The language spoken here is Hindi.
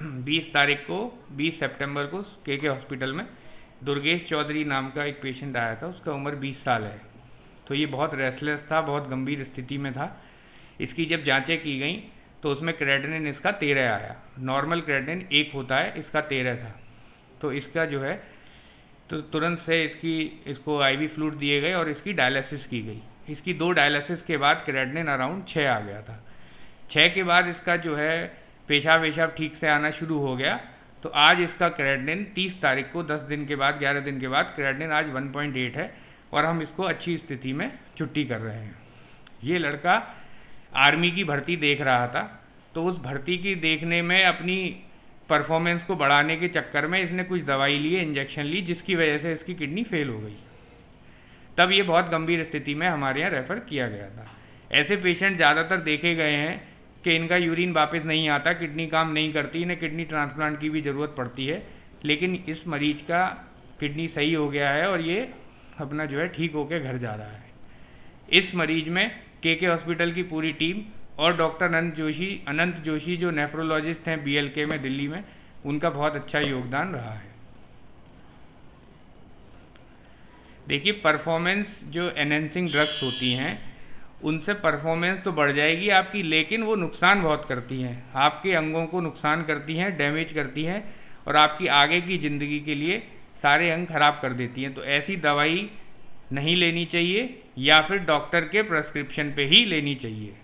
20 तारीख को 20 सितंबर को के के हॉस्पिटल में दुर्गेश चौधरी नाम का एक पेशेंट आया था उसका उम्र 20 साल है तो ये बहुत रेसलेस था बहुत गंभीर स्थिति में था इसकी जब जांचें की गई तो उसमें क्रेडिन इसका तेरह आया नॉर्मल क्रेडिन एक होता है इसका तेरह था तो इसका जो है तो तुरंत से इसकी इसको आईवी वी दिए गए और इसकी डायलिसिस की गई इसकी दो डायलिसिस के बाद क्रेडिन अराउंड छः आ गया था छः के बाद इसका जो है पेशाब वेशाब ठीक से आना शुरू हो गया तो आज इसका क्रेडिन 30 तारीख को 10 दिन के बाद 11 दिन के बाद क्रेडिन आज 1.8 है और हम इसको अच्छी स्थिति में छुट्टी कर रहे हैं ये लड़का आर्मी की भर्ती देख रहा था तो उस भर्ती की देखने में अपनी परफॉर्मेंस को बढ़ाने के चक्कर में इसने कुछ दवाई ली इंजेक्शन ली जिसकी वजह से इसकी किडनी फेल हो गई तब ये बहुत गंभीर स्थिति में हमारे यहाँ रेफ़र किया गया था ऐसे पेशेंट ज़्यादातर देखे गए हैं कि इनका यूरिन वापस नहीं आता किडनी काम नहीं करती इन्हें किडनी ट्रांसप्लांट की भी ज़रूरत पड़ती है लेकिन इस मरीज का किडनी सही हो गया है और ये अपना जो है ठीक होकर घर जा रहा है इस मरीज में के के हॉस्पिटल की पूरी टीम और डॉक्टर अनंत जोशी अनंत जोशी जो नेफ्रोलॉजिस्ट हैं बी में दिल्ली में उनका बहुत अच्छा योगदान रहा है देखिए परफॉर्मेंस जो एनहेंसिंग ड्रग्स होती हैं उनसे परफॉर्मेंस तो बढ़ जाएगी आपकी लेकिन वो नुकसान बहुत करती हैं आपके अंगों को नुकसान करती हैं डैमेज करती हैं और आपकी आगे की ज़िंदगी के लिए सारे अंग खराब कर देती हैं तो ऐसी दवाई नहीं लेनी चाहिए या फिर डॉक्टर के प्रेस्क्रिप्शन पे ही लेनी चाहिए